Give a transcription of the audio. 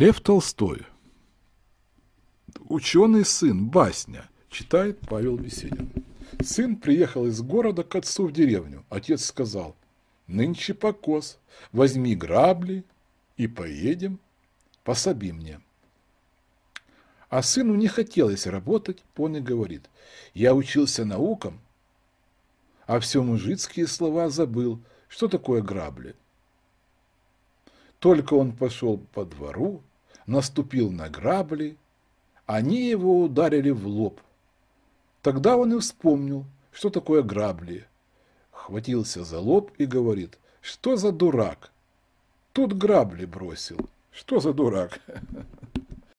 Лев Толстой. Ученый сын, басня, читает Павел Беседин. Сын приехал из города к отцу в деревню. Отец сказал, нынче покос, возьми грабли и поедем, пособи мне. А сыну не хотелось работать, он и говорит, я учился наукам, а все мужицкие слова забыл, что такое грабли. Только он пошел по двору, наступил на грабли, они его ударили в лоб. Тогда он и вспомнил, что такое грабли. Хватился за лоб и говорит, что за дурак? Тут грабли бросил, что за дурак?